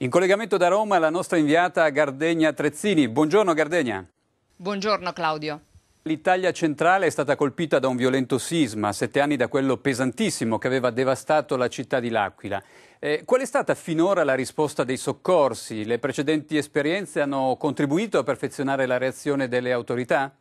In collegamento da Roma la nostra inviata Gardegna Trezzini. Buongiorno Gardegna. Buongiorno Claudio. L'Italia centrale è stata colpita da un violento sisma, sette anni da quello pesantissimo che aveva devastato la città di L'Aquila. Eh, qual è stata finora la risposta dei soccorsi? Le precedenti esperienze hanno contribuito a perfezionare la reazione delle autorità?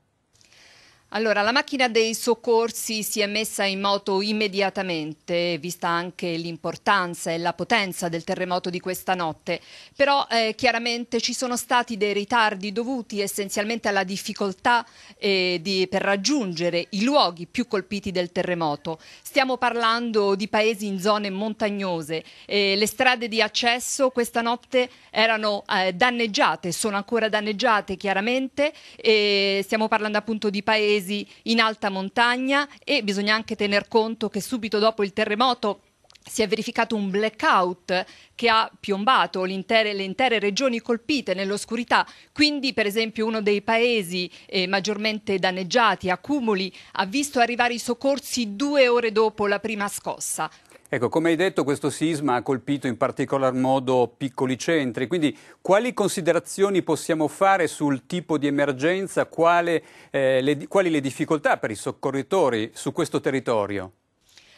Allora, la macchina dei soccorsi si è messa in moto immediatamente, vista anche l'importanza e la potenza del terremoto di questa notte. Però eh, chiaramente ci sono stati dei ritardi dovuti essenzialmente alla difficoltà eh, di, per raggiungere i luoghi più colpiti del terremoto. Stiamo parlando di paesi in zone montagnose. Eh, le strade di accesso questa notte erano eh, danneggiate, sono ancora danneggiate chiaramente. E stiamo parlando appunto di paesi paesi in alta montagna e bisogna anche tener conto che subito dopo il terremoto si è verificato un blackout che ha piombato intere, le intere regioni colpite nell'oscurità. Quindi, per esempio, uno dei paesi eh, maggiormente danneggiati, Accumuli, ha visto arrivare i soccorsi due ore dopo la prima scossa. Ecco, come hai detto, questo sisma ha colpito in particolar modo piccoli centri, quindi quali considerazioni possiamo fare sul tipo di emergenza, quale, eh, le, quali le difficoltà per i soccorritori su questo territorio?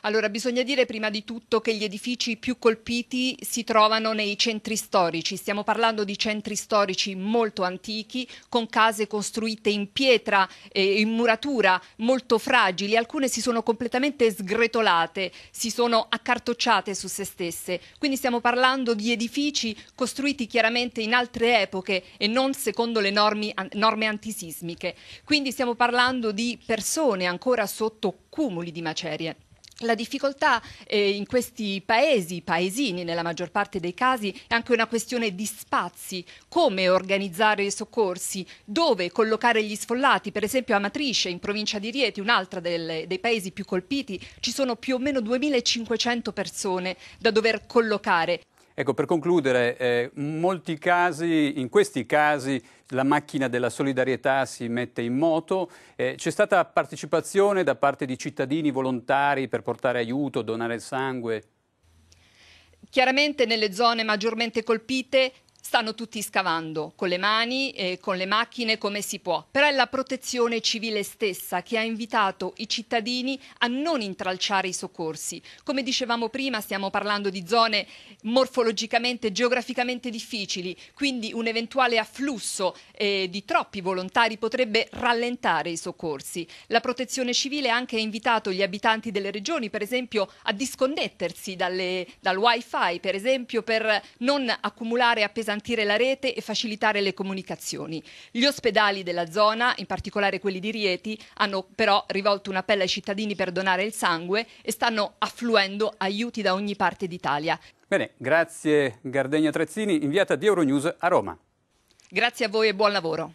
Allora, bisogna dire prima di tutto che gli edifici più colpiti si trovano nei centri storici. Stiamo parlando di centri storici molto antichi, con case costruite in pietra e in muratura molto fragili. Alcune si sono completamente sgretolate, si sono accartocciate su se stesse. Quindi stiamo parlando di edifici costruiti chiaramente in altre epoche e non secondo le normi, norme antisismiche. Quindi stiamo parlando di persone ancora sotto cumuli di macerie. La difficoltà eh, in questi paesi, paesini nella maggior parte dei casi, è anche una questione di spazi, come organizzare i soccorsi, dove collocare gli sfollati, per esempio a Matrice, in provincia di Rieti, un'altra dei paesi più colpiti, ci sono più o meno 2500 persone da dover collocare. Ecco, per concludere, eh, casi, in questi casi la macchina della solidarietà si mette in moto. Eh, c'è stata partecipazione da parte di cittadini volontari per portare aiuto, donare sangue? Chiaramente nelle zone maggiormente colpite stanno tutti scavando con le mani e con le macchine come si può. Però è la protezione civile stessa che ha invitato i cittadini a non intralciare i soccorsi. Come dicevamo prima, stiamo parlando di zone morfologicamente, geograficamente difficili, quindi un eventuale afflusso eh, di troppi volontari potrebbe rallentare i soccorsi. La protezione civile ha anche invitato gli abitanti delle regioni, per esempio, a disconnettersi dalle, dal wifi, per esempio, per non accumulare appesantimenti garantire la rete e facilitare le comunicazioni. Gli ospedali della zona, in particolare quelli di Rieti, hanno però rivolto un appello ai cittadini per donare il sangue e stanno affluendo aiuti da ogni parte d'Italia. Bene, grazie Gardegna Trezzini, inviata di Euronews a Roma. Grazie a voi e buon lavoro.